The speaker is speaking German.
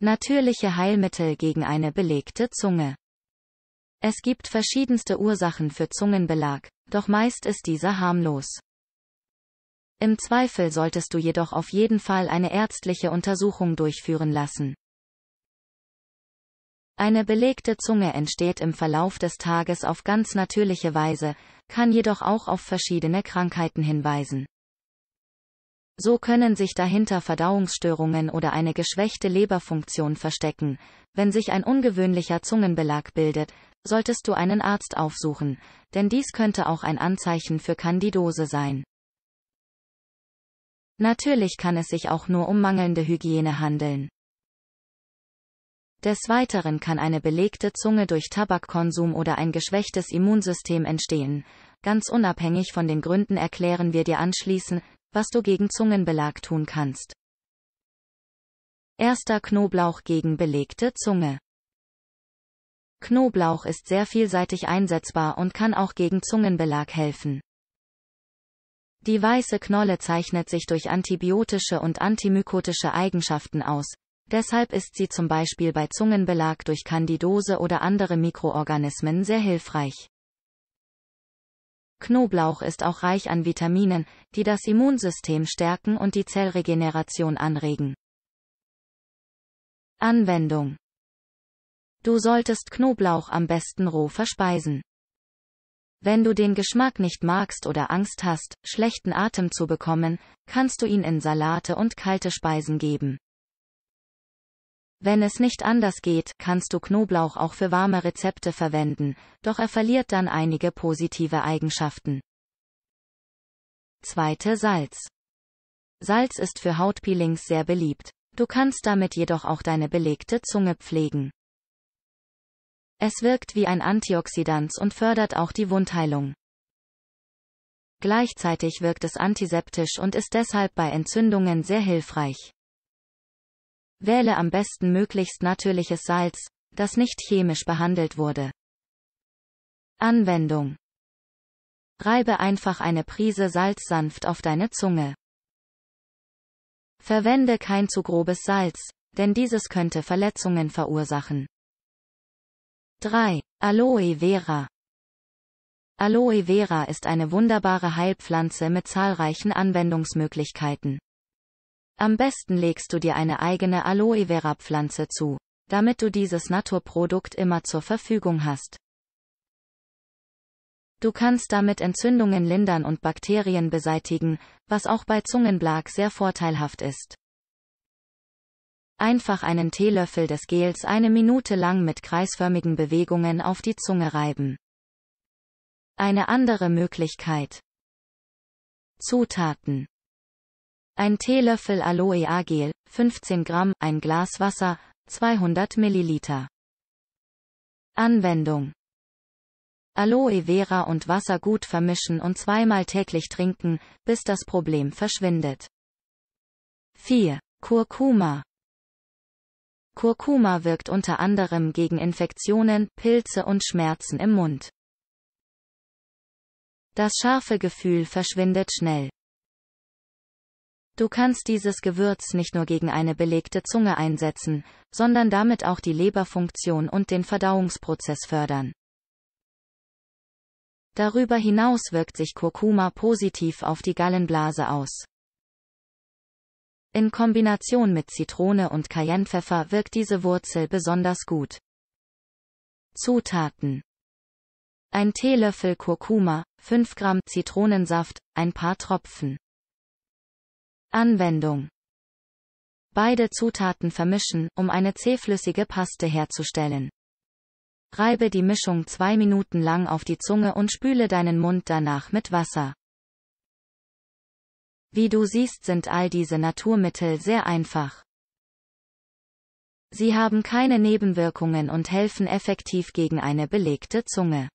Natürliche Heilmittel gegen eine belegte Zunge. Es gibt verschiedenste Ursachen für Zungenbelag, doch meist ist dieser harmlos. Im Zweifel solltest du jedoch auf jeden Fall eine ärztliche Untersuchung durchführen lassen. Eine belegte Zunge entsteht im Verlauf des Tages auf ganz natürliche Weise, kann jedoch auch auf verschiedene Krankheiten hinweisen. So können sich dahinter Verdauungsstörungen oder eine geschwächte Leberfunktion verstecken. Wenn sich ein ungewöhnlicher Zungenbelag bildet, solltest du einen Arzt aufsuchen, denn dies könnte auch ein Anzeichen für Kandidose sein. Natürlich kann es sich auch nur um mangelnde Hygiene handeln. Des Weiteren kann eine belegte Zunge durch Tabakkonsum oder ein geschwächtes Immunsystem entstehen. Ganz unabhängig von den Gründen erklären wir dir anschließend, was du gegen Zungenbelag tun kannst. Erster Knoblauch gegen belegte Zunge. Knoblauch ist sehr vielseitig einsetzbar und kann auch gegen Zungenbelag helfen. Die weiße Knolle zeichnet sich durch antibiotische und antimykotische Eigenschaften aus, deshalb ist sie zum Beispiel bei Zungenbelag durch Kandidose oder andere Mikroorganismen sehr hilfreich. Knoblauch ist auch reich an Vitaminen, die das Immunsystem stärken und die Zellregeneration anregen. Anwendung Du solltest Knoblauch am besten roh verspeisen. Wenn du den Geschmack nicht magst oder Angst hast, schlechten Atem zu bekommen, kannst du ihn in Salate und kalte Speisen geben. Wenn es nicht anders geht, kannst du Knoblauch auch für warme Rezepte verwenden, doch er verliert dann einige positive Eigenschaften. Zweite Salz. Salz ist für Hautpeelings sehr beliebt. Du kannst damit jedoch auch deine belegte Zunge pflegen. Es wirkt wie ein Antioxidant und fördert auch die Wundheilung. Gleichzeitig wirkt es antiseptisch und ist deshalb bei Entzündungen sehr hilfreich. Wähle am besten möglichst natürliches Salz, das nicht chemisch behandelt wurde. Anwendung. Reibe einfach eine Prise Salz sanft auf deine Zunge. Verwende kein zu grobes Salz, denn dieses könnte Verletzungen verursachen. 3. Aloe Vera. Aloe Vera ist eine wunderbare Heilpflanze mit zahlreichen Anwendungsmöglichkeiten. Am besten legst du dir eine eigene Aloe Vera Pflanze zu, damit du dieses Naturprodukt immer zur Verfügung hast. Du kannst damit Entzündungen lindern und Bakterien beseitigen, was auch bei Zungenblag sehr vorteilhaft ist. Einfach einen Teelöffel des Gels eine Minute lang mit kreisförmigen Bewegungen auf die Zunge reiben. Eine andere Möglichkeit. Zutaten ein Teelöffel aloe Agel, 15 Gramm, ein Glas Wasser, 200 Milliliter. Anwendung. Aloe Vera und Wasser gut vermischen und zweimal täglich trinken, bis das Problem verschwindet. 4. Kurkuma. Kurkuma wirkt unter anderem gegen Infektionen, Pilze und Schmerzen im Mund. Das scharfe Gefühl verschwindet schnell. Du kannst dieses Gewürz nicht nur gegen eine belegte Zunge einsetzen, sondern damit auch die Leberfunktion und den Verdauungsprozess fördern. Darüber hinaus wirkt sich Kurkuma positiv auf die Gallenblase aus. In Kombination mit Zitrone und Cayennepfeffer wirkt diese Wurzel besonders gut. Zutaten ein Teelöffel Kurkuma, 5 Gramm Zitronensaft, ein paar Tropfen Anwendung Beide Zutaten vermischen, um eine zähflüssige Paste herzustellen. Reibe die Mischung zwei Minuten lang auf die Zunge und spüle deinen Mund danach mit Wasser. Wie du siehst, sind all diese Naturmittel sehr einfach. Sie haben keine Nebenwirkungen und helfen effektiv gegen eine belegte Zunge.